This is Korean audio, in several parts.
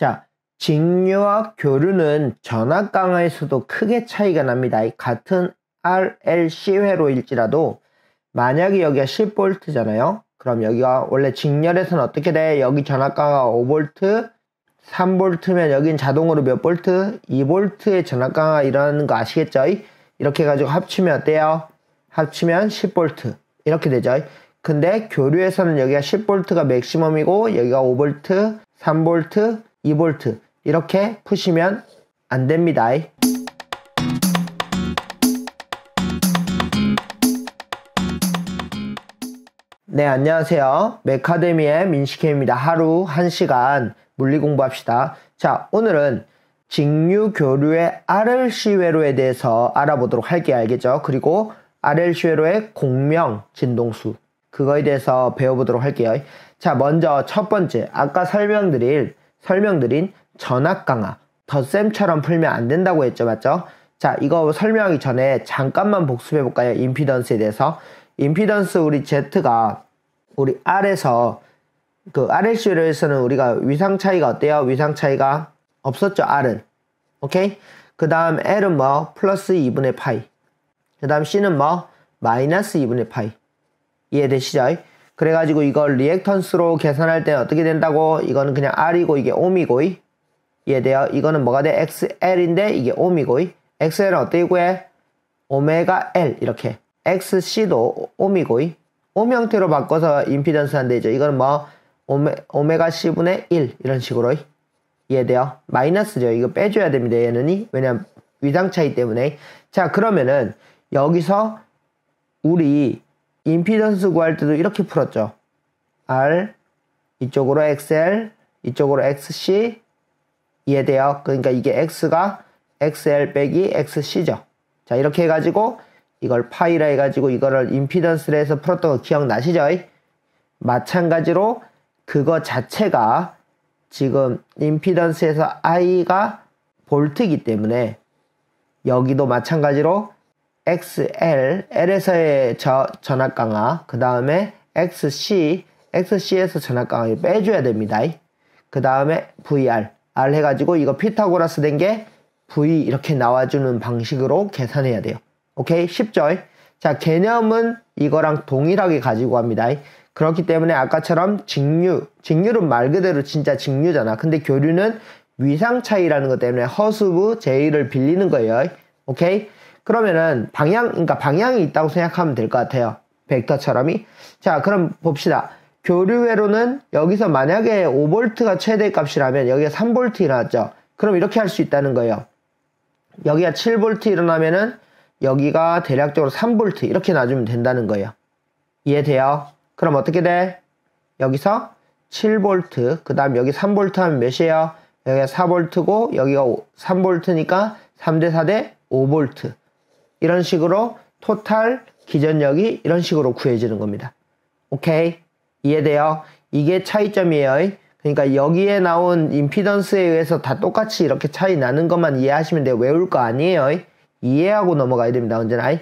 자, 직류와 교류는 전압 강화에서도 크게 차이가 납니다. 같은 RLC회로일지라도 만약에 여기가 10V잖아요. 그럼 여기가 원래 직렬에서는 어떻게 돼? 여기 전압 강화가 5V, 3V면 여긴 자동으로 몇 볼트? 2V의 전압 강하 일어나는 거 아시겠죠? 이렇게 해 가지고 합치면 어때요? 합치면 10V 이렇게 되죠. 근데 교류에서는 여기가 10V가 맥시멈이고 여기가 5V, 3V, 2V 이렇게 푸시면 안 됩니다. 네, 안녕하세요. 메카데미의 민식혜입니다. 하루 1시간 물리 공부합시다. 자, 오늘은 직류 교류의 RLC 회로에 대해서 알아보도록 할게 요 알겠죠? 그리고 RLC 회로의 공명 진동수 그거에 대해서 배워보도록 할게요. 자, 먼저 첫 번째 아까 설명드릴 설명드린 전압 강화, 덧셈처럼 풀면 안 된다고 했죠, 맞죠? 자, 이거 설명하기 전에 잠깐만 복습해 볼까요? 임피던스에 대해서. 임피던스 우리 Z가 우리 R에서 그 RLC에서는 우리가 위상 차이가 어때요? 위상 차이가 없었죠, R은. 오케이? 그 다음 L은 뭐? 플러스 2분의 파이. 그 다음 C는 뭐? 마이너스 2분의 파이. 이해되시죠? 그래가지고 이걸 리액턴스로 계산할 때는 어떻게 된다고? 이거는 그냥 R이고 이게 옴이고이. 이에 대요 이거는 뭐가 돼? XL인데 이게 옴이고이. XL은 어떻게 구해? 오메가 L 이렇게. XC도 옴이고이. 옴 형태로 바꿔서 임피던스 한대죠. 이거는 뭐 오메, 오메가 C분의 1 이런 식으로 이해대요 마이너스죠. 이거 빼줘야 됩니다. 얘는이. 왜냐면 위상 차이 때문에. 자 그러면은 여기서 우리 임피던스 구할 때도 이렇게 풀었죠. R 이쪽으로 XL 이쪽으로 XC 이해돼요? 그러니까 이게 X가 XL 빼기 XC죠. 자 이렇게 해가지고 이걸 파이라 해가지고 이거를 임피던스로 해서 풀었던 거 기억나시죠? 마찬가지로 그거 자체가 지금 임피던스에서 I가 볼트이기 때문에 여기도 마찬가지로 XL, L에서의 저, 전압 강화, 그 다음에 XC, XC에서 전압 강화를 빼줘야 됩니다. 그 다음에 VR, R 해가지고 이거 피타고라스 된 게 V 이렇게 나와주는 방식으로 계산해야 돼요. 오케이? 쉽죠? 자, 개념은 이거랑 동일하게 가지고 갑니다. 그렇기 때문에 아까처럼 직류, 직류는 말 그대로 진짜 직류잖아. 근데 교류는 위상 차이라는 것 때문에 허수부 제의를 빌리는 거예요. 오케이? 그러면은 방향, 그러니까 방향이 있다고 생각하면 될 것 같아요. 벡터처럼이. 자, 그럼 봅시다. 교류회로는 여기서 만약에 5 v 가 최대 값이라면 여기가 3 v 일어났죠. 그럼 이렇게 할 수 있다는 거예요. 여기가 7 v 일어나면은 여기가 대략적으로 3 v 이렇게 놔주면 된다는 거예요. 이해돼요? 그럼 어떻게 돼? 여기서 7 v 그 다음 여기 3 v 하면 몇이에요? 여기가 4 v 고 여기가 3 v 니까 3대 4대 5 v 이런 식으로 토탈 기전력이 이런 식으로 구해지는 겁니다. 오케이? 이해돼요? 이게 차이점이에요. 그러니까 여기에 나온 임피던스에 의해서 다 똑같이 이렇게 차이 나는 것만 이해하시면 돼요. 외울 거 아니에요. 이해하고 넘어가야 됩니다. 언제나.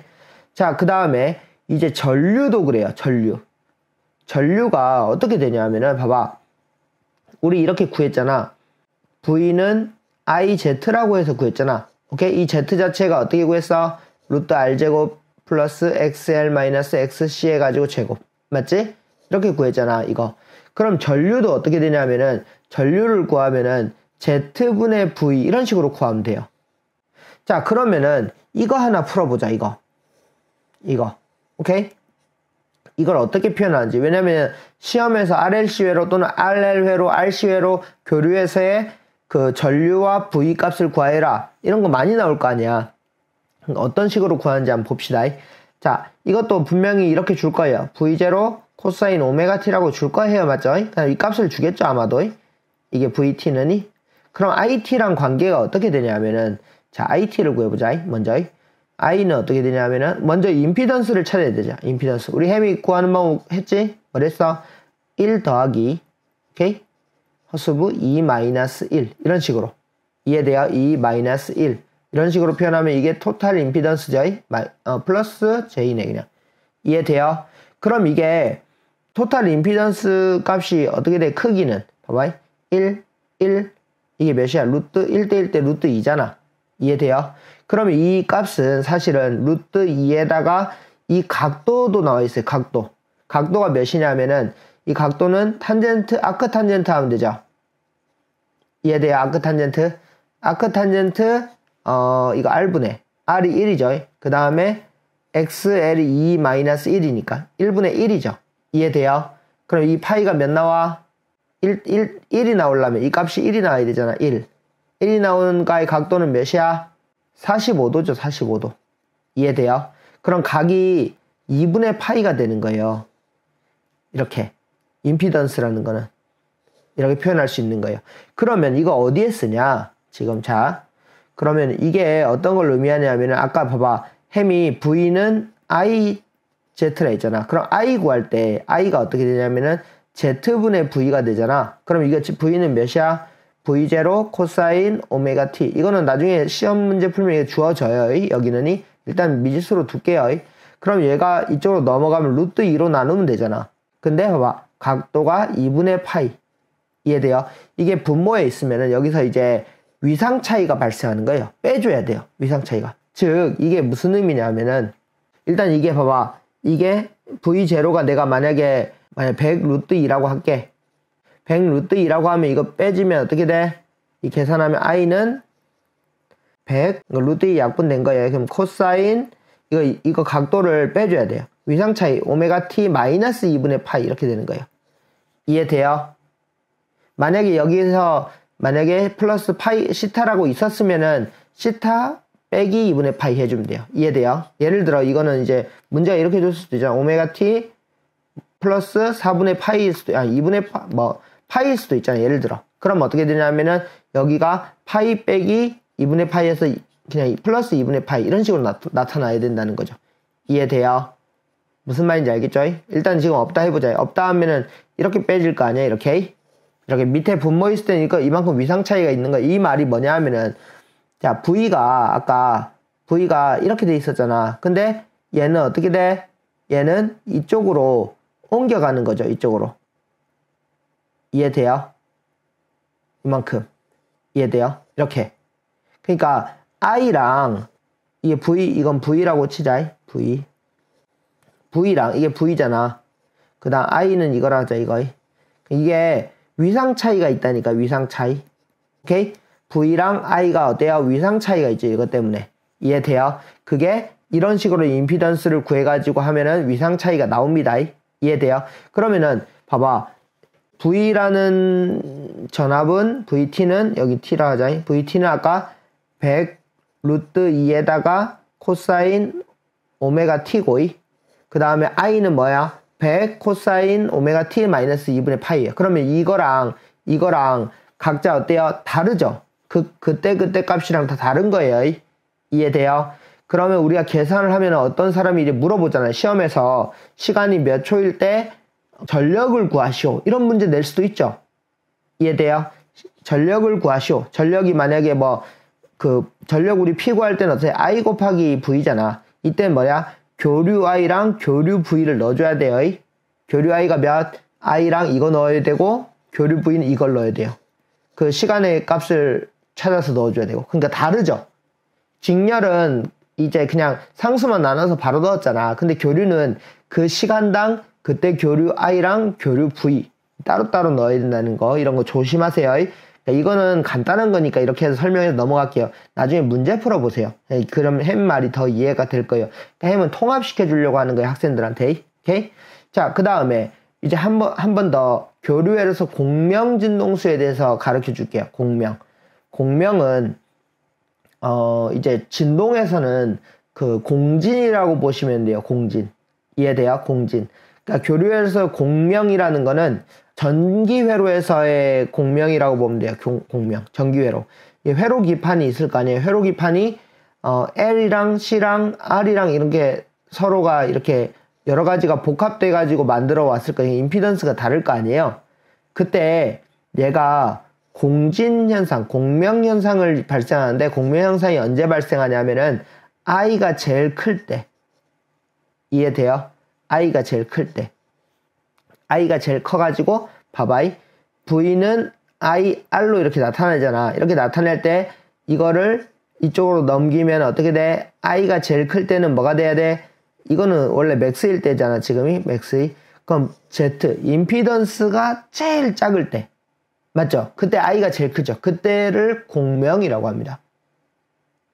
자, 그 다음에 이제 전류도 그래요. 전류. 전류가 어떻게 되냐면은 봐봐. 우리 이렇게 구했잖아. V는 IZ라고 해서 구했잖아. 오케이? 이 Z 자체가 어떻게 구했어? 루트 r제곱 플러스 xl 마이너스 xc 에가지고 제곱. 맞지? 이렇게 구했잖아, 이거. 그럼 전류도 어떻게 되냐면은, 전류를 구하면은, z분의 v, 이런 식으로 구하면 돼요. 자, 그러면은, 이거 하나 풀어보자, 이거. 이거. 오케이? 이걸 어떻게 표현하는지. 왜냐면, 시험에서 RLC회로 또는 RL회로, RC회로 교류해서의그 전류와 V 값을 구해라. 이런 거 많이 나올 거 아니야. 어떤 식으로 구하는지 한번 봅시다. 자, 이것도 분명히 이렇게 줄 거예요. v0 코사인 오메가 t라고 줄 거예요. 맞죠? 이 값을 주겠죠, 아마도. 이게 vt는 이. 그럼 it랑 관계가 어떻게 되냐면은 자, it를 구해보자. 먼저 i는 어떻게 되냐면은 먼저 임피던스를 찾아야 되죠. 임피던스. 우리 햄이 구하는 방법 했지? 뭐랬어? 1 더하기 오케이? 허수부 2 마이너스 1 이런 식으로 이해대하2 마이너스 1 이런 식으로 표현하면 이게 토탈 임피던스 J 어, 플러스 J네 그냥 이해돼요? 그럼 이게 토탈 임피던스 값이 어떻게 돼? 크기는 봐봐 1, 1 이게 몇이야? 루트 1 대1 대 루트 2잖아 이해돼요? 그럼 이 값은 사실은 루트 2에다가 이 각도도 나와 있어요 각도 각도가 몇이냐면은 이 각도는 탄젠트 아크 탄젠트 하면 되죠 이해돼요? 아크 탄젠트 아크 탄젠트 어, 이거 R분의 R이 1이죠. 그 다음에 XL이 2 1이니까 1분의 1이죠. 이해돼요? 그럼 이 파이가 몇 나와? 1, 1, 1이 나오려면 이 값이 1이 나와야 되잖아. 1. 1이 나오는 가의 각도는 몇이야? 45도죠. 45도. 이해돼요? 그럼 각이 2분의 파이가 되는 거예요. 이렇게. 임피던스라는 거는. 이렇게 표현할 수 있는 거예요. 그러면 이거 어디에 쓰냐? 지금 자, 그러면 이게 어떤 걸 의미하냐면 아까 봐봐 햄이 V는 I Z라 했잖아. 그럼 I 구할 때 I가 어떻게 되냐면은 Z분의 V가 되잖아. 그럼 이거 V는 몇이야? V0 코사인 오메가 T. 이거는 나중에 시험 문제 풀면 이게 주어져요. 여기는 이. 일단 미지수로 둘게요. 그럼 얘가 이쪽으로 넘어가면 루트 2로 나누면 되잖아. 근데 봐봐. 각도가 2분의 파이. 이해돼요? 이게 분모에 있으면은 여기서 이제 위상 차이가 발생하는 거예요. 빼줘야 돼요. 위상 차이가. 즉, 이게 무슨 의미냐면은, 일단 이게 봐봐. 이게 V0가 내가 만약에, 만약 100 루트 2라고 할게. 100 루트 2라고 하면 이거 빼지면 어떻게 돼? 이 계산하면 i는 100, 루트 2 약분된 거예요. 그럼 코사인, 이거, 이거 각도를 빼줘야 돼요. 위상 차이, 오메가 t 마이너스 2분의 파이 이렇게 되는 거예요. 이해돼요? 만약에 여기서 만약에 플러스 파이 시타라고 있었으면은 시타 빼기 2분의 파이 해주면 돼요. 이해돼요? 예를 들어 이거는 이제 문제가 이렇게 될 수도 있잖아. 오메가 t 플러스 4분의 파이일 수도 아 2분의 파, 뭐 파이일 수도 있잖아. 예를 들어. 그럼 어떻게 되냐면은 여기가 파이 빼기 2분의 파이에서 그냥 플러스 2분의 파이 이런 식으로 나, 타나야 된다는 거죠. 이해돼요? 무슨 말인지 알겠죠? 일단 지금 없다 해보자. 없다 하면은 이렇게 빼질 거 아니야? 이렇게. 이렇게 밑에 분모 있을 때는 이 이만큼 위상 차이가 있는 거야. 이 말이 뭐냐 하면은 자 V가 아까 V가 이렇게 돼 있었잖아. 근데 얘는 어떻게 돼? 얘는 이쪽으로 옮겨가는 거죠. 이쪽으로. 이해돼요? 이만큼. 이해돼요? 이렇게. 그러니까 I랑 이게 V 이건 V라고 치자. V. V랑 이게 V잖아. 그다음 I는 이거라 하자 이거. 이게 위상 차이가 있다니까 위상 차이 오케이 V랑 I가 어때요? 위상 차이가 있죠 이것 때문에 이해돼요? 그게 이런 식으로 임피던스를 구해가지고 하면은 위상 차이가 나옵니다 이해돼요? 그러면은 봐봐 V라는 전압은 VT는 여기 T라 하자 VT는 아까 100 루트 2에다가 코사인 오메가 T고 그 다음에 I는 뭐야? 100 코사인 오메가 t 마이너스 2분의 파이에요. 그러면 이거랑 이거랑 각자 어때요? 다르죠? 그, 그때 그때 값이랑 다 다른 거예요. 이해돼요? 그러면 우리가 계산을 하면 어떤 사람이 이제 물어보잖아요. 시험에서 시간이 몇 초일 때 전력을 구하시오. 이런 문제 낼 수도 있죠. 이해돼요? 전력을 구하시오. 전력이 만약에 뭐, 그, 전력 우리 피 구할 때는 어떻게 I 곱하기 V잖아. 이때 뭐야? 교류 i랑 교류 v를 넣어줘야 돼요. 교류 i가 몇 i랑 이거 넣어야 되고 교류 v는 이걸 넣어야 돼요. 그 시간의 값을 찾아서 넣어줘야 되고 그러니까 다르죠. 직렬은 이제 그냥 상수만 나눠서 바로 넣었잖아. 근데 교류는 그 시간당 그때 교류 i랑 교류 v 따로따로 넣어야 된다는 거 이런 거 조심하세요. 그러니까 이거는 간단한 거니까 이렇게 해서 설명해서 넘어갈게요. 나중에 문제 풀어보세요. 예, 그럼 햄 말이 더 이해가 될 거예요. 그러니까 햄은 통합시켜 주려고 하는 거예요, 학생들한테. 오케이? 자, 그 다음에 이제 한 번, 한 번 더 교류에서 공명진동수에 대해서 가르쳐 줄게요. 공명. 공명은, 어, 이제 진동에서는 그 공진이라고 보시면 돼요. 공진. 이해돼요? 공진. 그러니까 교류에서 공명이라는 거는 전기회로에서의 공명이라고 보면 돼요. 공명, 전기회로. 회로 기판이 있을 거 아니에요. 회로 기판이 어, L이랑 C랑 R이랑 이렇게 서로가 이렇게 여러 가지가 복합돼 가지고 만들어 왔을 거예요. 임피던스가 다를 거 아니에요. 그때 얘가 공진 현상, 공명 현상을 발생하는데 공명 현상이 언제 발생하냐면은 i가 제일 클 때. 이해돼요? i가 제일 클 때. i가 제일 커가지고 봐봐이 v는 ir로 이렇게 나타내잖아. 이렇게 나타낼 때 이거를 이쪽으로 넘기면 어떻게 돼? i가 제일 클 때는 뭐가 돼야 돼? 이거는 원래 맥스일 때잖아. 지금이 맥스이. 그럼 z 임피던스가 제일 작을 때 맞죠? 그때 i가 제일 크죠. 그때를 공명이라고 합니다.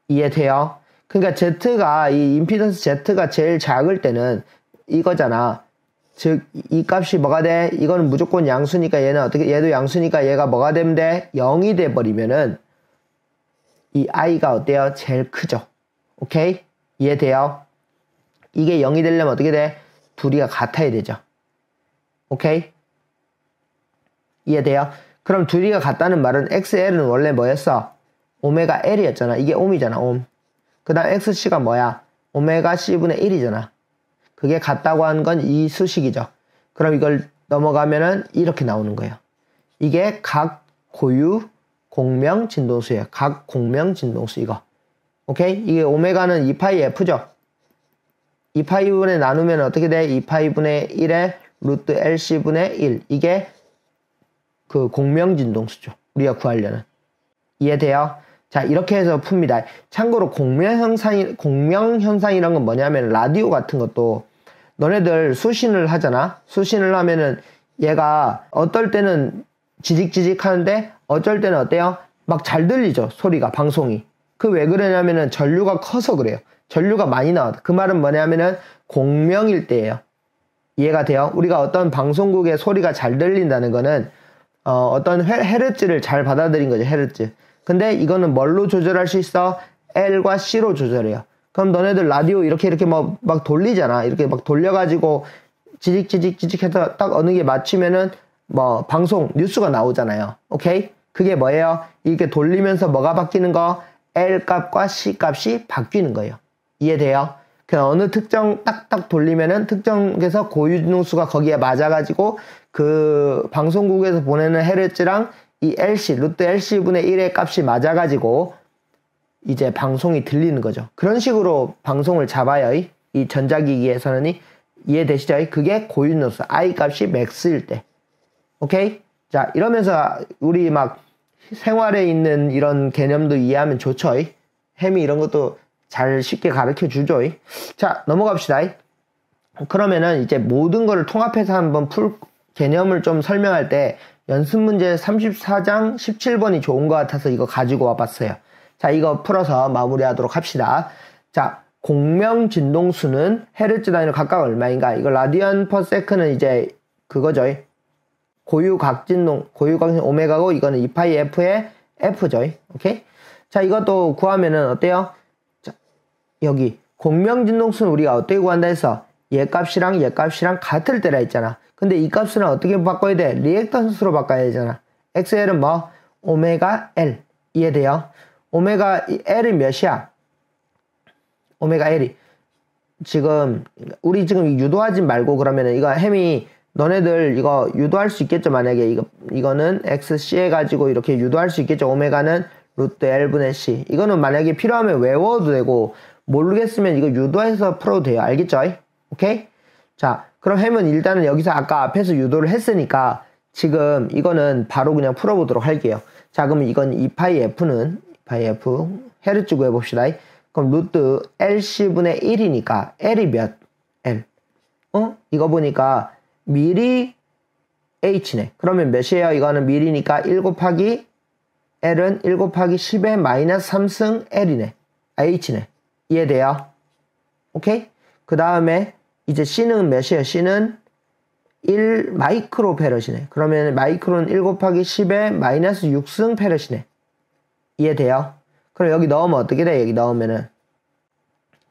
이해돼요? 그러니까 z가 이 임피던스 z가 제일 작을 때는 이거잖아. 즉, 이 값이 뭐가 돼? 이건 무조건 양수니까 얘는 어떻게, 얘도 양수니까 얘가 뭐가 되면 돼? 0이 돼버리면은 이 i가 어때요? 제일 크죠. 오케이? 이해돼요? 이게 0이 되려면 어떻게 돼? 둘이가 같아야 되죠. 오케이? 이해돼요? 그럼 둘이가 같다는 말은 XL은 원래 뭐였어? 오메가 L이었잖아. 이게 옴이잖아, 옴. 그 다음 XC가 뭐야? 오메가 C분의 1이잖아. 그게 같다고 하는 건 이 수식이죠. 그럼 이걸 넘어가면은 이렇게 나오는 거예요. 이게 각 고유 공명 진동수예요. 각 공명 진동수 이거. 오케이? 이게 오메가는 2파이 F죠. 2파이 분에 나누면 어떻게 돼? 2파이 분의 1에 루트 LC 분의 1. 이게 그 공명 진동수죠. 우리가 구하려는. 이해돼요? 자, 이렇게 해서 풉니다. 참고로 공명 현상이 공명 현상이란 건 뭐냐면 라디오 같은 것도 너네들 수신을 하잖아. 수신을 하면은 얘가 어떨 때는 지직지직 하는데 어쩔 때는 어때요? 막 잘 들리죠. 소리가 방송이. 그 왜 그러냐면은 전류가 커서 그래요. 전류가 많이 나와. 그 말은 뭐냐면은 공명일 때예요. 이해가 돼요? 우리가 어떤 방송국의 소리가 잘 들린다는 거는 어, 어떤 헤, 헤르츠를 잘 받아들인 거죠. 헤르츠. 근데 이거는 뭘로 조절할 수 있어? L과 C로 조절해요. 그럼 너네들 라디오 이렇게 이렇게 막, 뭐, 막 돌리잖아. 이렇게 막 돌려가지고 지직지직지직 해서 딱 어느 게 맞추면은 뭐 방송 뉴스가 나오잖아요. 오케이? 그게 뭐예요? 이렇게 돌리면서 뭐가 바뀌는 거? L 값과 C 값이 바뀌는 거예요. 이해돼요? 그 어느 특정 딱딱 돌리면은 특정에서 고유능수가 거기에 맞아가지고 그 방송국에서 보내는 헤르츠랑 이 LC 루트 LC 분의 1의 값이 맞아가지고 이제 방송이 들리는 거죠. 그런 식으로 방송을 잡아야 이, 전자기기에서는 이, 해되시죠 그게 고유노스 i 값이 맥스일 때. 오케이? 자 이러면서 우리 막 생활에 있는 이런 개념도 이해하면 좋죠. 이? 햄이 이런 것도 잘 쉽게 가르쳐 주죠. 자 넘어갑시다. 그러면은 이제 모든 거를 통합해서 한번 풀 개념을 좀 설명할 때 연습 문제 34장 17번이 좋은 것 같아서 이거 가지고 와봤어요. 자, 이거 풀어서 마무리하도록 합시다. 자, 공명 진동수는 헤르츠 단위로 각각 얼마인가? 이거 라디언 퍼 세크는 이제 그거죠. 고유 각진동, 고유 각진 오메가고 이거는 2파이 f의 f죠. 오케이? 자, 이것도 구하면은 어때요? 자, 여기 공명 진동수는 우리가 어떻게 구한다 해서 얘 값이랑 얘 값이랑 같을 때라 했잖아. 근데 이 값은 어떻게 바꿔야 돼? 리액턴스로 바꿔야 되잖아. xl은 뭐? 오메가 l 이해돼요? 오메가 L이 몇이야? 오메가 L이 지금 우리 지금 유도하지 말고 그러면은 이거 햄이 너네들 이거 유도할 수 있겠죠 만약에 이거 이거는 XC 해가지고 이렇게 유도할 수 있겠죠 오메가는 루트 L분의 C 이거는 만약에 필요하면 외워도 되고 모르겠으면 이거 유도해서 풀어도 돼요 알겠죠? 오케이? 자 그럼 햄은 일단은 여기서 아까 앞에서 유도를 했으니까 지금 이거는 바로 그냥 풀어보도록 할게요 자 그럼 이건 2파이 F는 바이 F 헤르츠고 해봅시다. 그럼 루트 LC분의 1이니까 L이 몇? L. 어? 이거 보니까 미리 H네. 그러면 몇이에요? 이거는 미리니까 1 곱하기 L은 1 곱하기 10의 마이너스 3승 L이네. 아, H네. 이해돼요? 오케이? 그 다음에 이제 C는 몇이에요? C는 1 마이크로 페럿이네. 그러면 마이크로는 1 곱하기 10의 마이너스 6승 페럿이네. 이해돼요? 그럼 여기 넣으면 어떻게 돼? 여기 넣으면은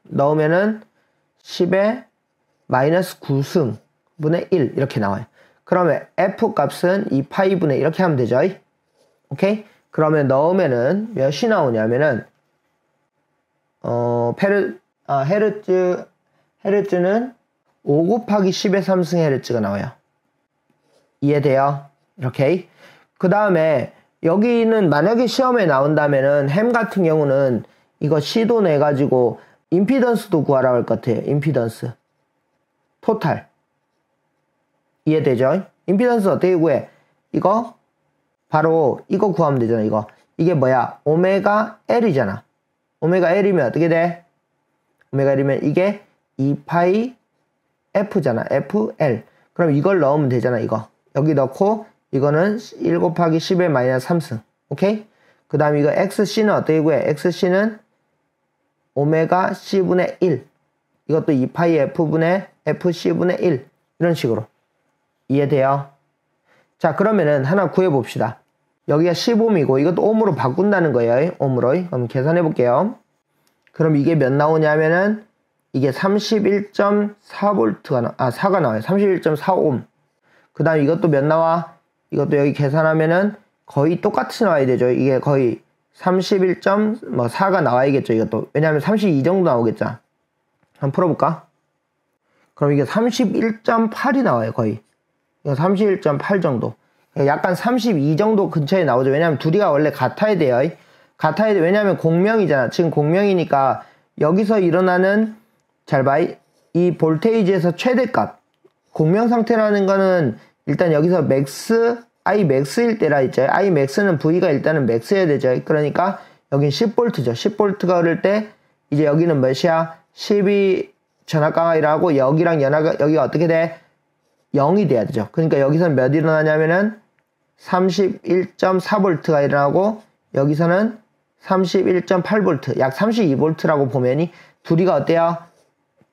넣으면은 10에 마이너스 9승 분의 1 이렇게 나와요. 그러면 f 값은 이 파이분의 이렇게 하면 되죠. 오케이? 그러면 넣으면은 몇이 나오냐면은 어 페르 아 헤르츠 헤르츠는 5 곱하기 10의 3승 헤르츠가 나와요. 이해돼요? 이렇게. 그 다음에 여기는 만약에 시험에 나온다면은 햄 같은 경우는 이거 C도 내가지고 임피던스도 구하라고 할 것 같아요. 임피던스. 토탈. 이해되죠? 임피던스 어떻게 구해? 이거 바로 이거 구하면 되잖아. 이거. 이게 뭐야? 오메가 L이잖아. 오메가 L이면 어떻게 돼? 오메가 L이면 이게 2파이 F잖아. FL. 그럼 이걸 넣으면 되잖아. 이거. 여기 넣고 이거는 1 곱하기 10의 마이너스 3승. 오케이? 그 다음 이거 XC는 어떻게 구해? XC는 오메가 C분의 1. 이것도 2파이 F분의 FC분의 1. 이런 식으로. 이해돼요? 자, 그러면은 하나 구해봅시다. 여기가 15이고 이것도 옴으로 바꾼다는 거예요. 옴으로. 그럼 계산해 볼게요. 그럼 이게 몇 나오냐면은 이게 31.4V가 나, 아 4가 나와요. 31.4옴. 그다음 이것도 몇 나와? 이것도 여기 계산하면은 거의 똑같이 나와야 되죠. 이게 거의 31.4가 뭐 나와야겠죠. 이것도. 왜냐하면 32 정도 나오겠죠. 한번 풀어볼까? 그럼 이게 31.8이 나와요. 거의. 이거 31.8 정도. 약간 32 정도 근처에 나오죠. 왜냐하면 둘이가 원래 같아야 돼요. 같아야 돼. 왜냐하면 공명이잖아. 지금 공명이니까 여기서 일어나는 잘 봐. 이 볼테이지에서 최대값. 공명 상태라는 거는 일단 여기서 맥스 i 맥스일 때라 했죠. i 맥스는 V가 일단은 맥스여야 되죠. 그러니까 여긴 1 0트죠1 0트가 흐를 때 이제 여기는 몇이야? 12 전압 강화이라고 여기랑 연화 여기가 어떻게 돼? 0이 돼야 되죠. 그러니까 여기서는 몇 일어나냐면은 3 1 4트가 일어나고 여기서는 3 1 8트약3 2트라고 보면이 둘이가 어때요?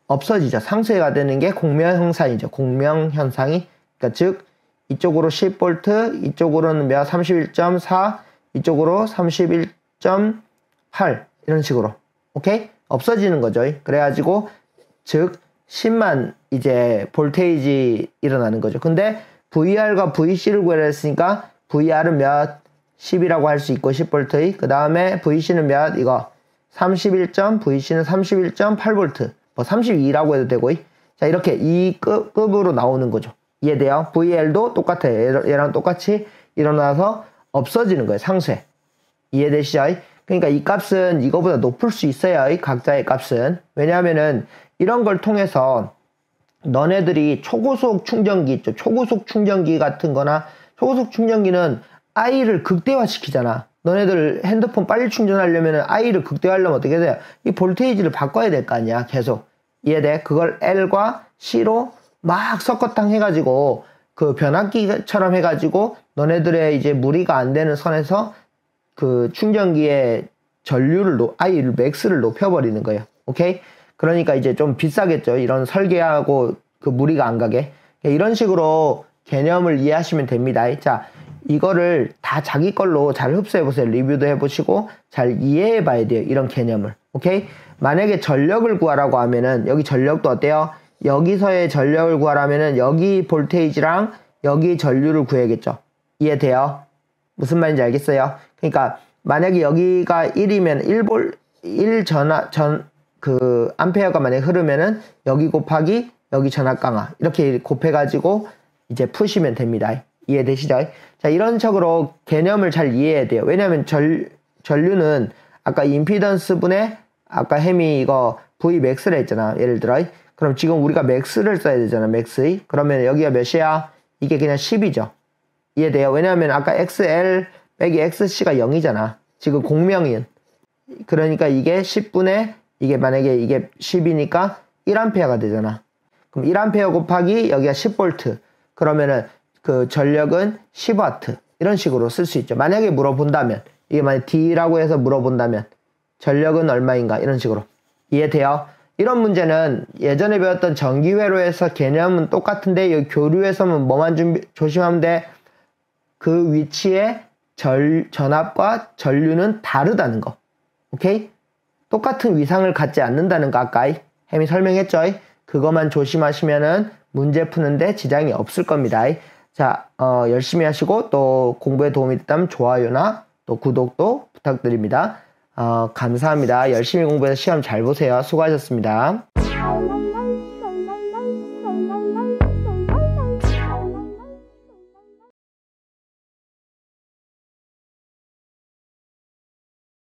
없어지죠. 상쇄가 되는 게 공명현상이죠. 공명현상이 그러니까 즉 이쪽으로 10V, 이쪽으로는 몇 31.4, 이쪽으로 31.8 이런 식으로 오케이 없어지는 거죠. 그래가지고 즉 10만 이제 볼테이지 일어나는 거죠. 근데 VR과 VC를 구별했으니까 VR은 몇 10이라고 할 수 있고 10V 그 다음에 VC는 몇 이거 31. VC는 31.8V 뭐 32라고 해도 되고 자 이렇게 이 급으로 나오는 거죠. 이에 대한 VL도 똑같아. 얘랑 똑같이 일어나서 없어지는 거예요. 상쇄. 이해되시죠? 그러니까 이 값은 이거보다 높을 수 있어요. 이 각자의 값은. 왜냐하면은 이런 걸 통해서 너네들이 초고속 충전기 있죠. 초고속 충전기 같은 거나 초고속 충전기는 아이를 극대화시키잖아. 너네들 핸드폰 빨리 충전하려면 아이를 극대화하려면 어떻게 돼요? 이 볼테이지를 바꿔야 될 거 아니야. 계속. 이해돼? 그걸 L과 C로 막석어탕 해가지고 그 변압기처럼 해가지고 너네들의 이제 무리가 안 되는 선에서 그 충전기에 전류를 높, 아예 맥스를 높여버리는 거예요. 오케이? 그러니까 이제 좀 비싸겠죠. 이런 설계하고 그 무리가 안 가게. 이런 식으로 개념을 이해하시면 됩니다. 자, 이거를 다 자기 걸로 잘 흡수해 보세요. 리뷰도 해 보시고 잘 이해해 봐야 돼요. 이런 개념을. 오케이? 만약에 전력을 구하라고 하면은 여기 전력도 어때요? 여기서의 전력을 구하라면은 여기 볼테이지랑 여기 전류를 구해야겠죠. 이해돼요? 무슨 말인지 알겠어요? 그러니까 만약에 여기가 1이면 1볼 1 전화 전그 암페어가 만약 흐르면은 여기 곱하기 여기 전압 강화 이렇게 곱해 가지고 이제 푸시면 됩니다. 이해되시죠? 자, 이런 척으로 개념을 잘 이해해야 돼요. 왜냐면 하 전류는 아까 임피던스 분의 아까 햄이 이거 V max를 했잖아. 예를 들어 그럼 지금 우리가 맥스를 써야 되잖아. 맥스의. 그러면 여기가 몇이야? 이게 그냥 10이죠. 이해돼요? 왜냐하면 아까 XL 빼기 XC가 0이잖아. 지금 공명인. 그러니까 이게 10분의 이게 만약에 이게 10이니까 1A가 되잖아. 그럼 1A 곱하기 여기가 10V. 그러면은 그 전력은 10W. 이런 식으로 쓸 수 있죠. 만약에 물어본다면 이게 만약 D라고 해서 물어본다면 전력은 얼마인가 이런 식으로 이해돼요? 이런 문제는 예전에 배웠던 전기회로에서 개념은 똑같은데 교류에서는 뭐만 준비, 조심하면 돼. 그 위치에 절, 전압과 전류는 다르다는 거. 오케이? 똑같은 위상을 갖지 않는다는 거 아까 햄이 설명했죠. 그것만 조심하시면은 문제 푸는데 지장이 없을 겁니다. 자, 어, 열심히 하시고 또 공부에 도움이 됐다면 좋아요나 또 구독도 부탁드립니다. 어, 감사합니다. 열심히 공부해서 시험 잘 보세요. 수고하셨습니다.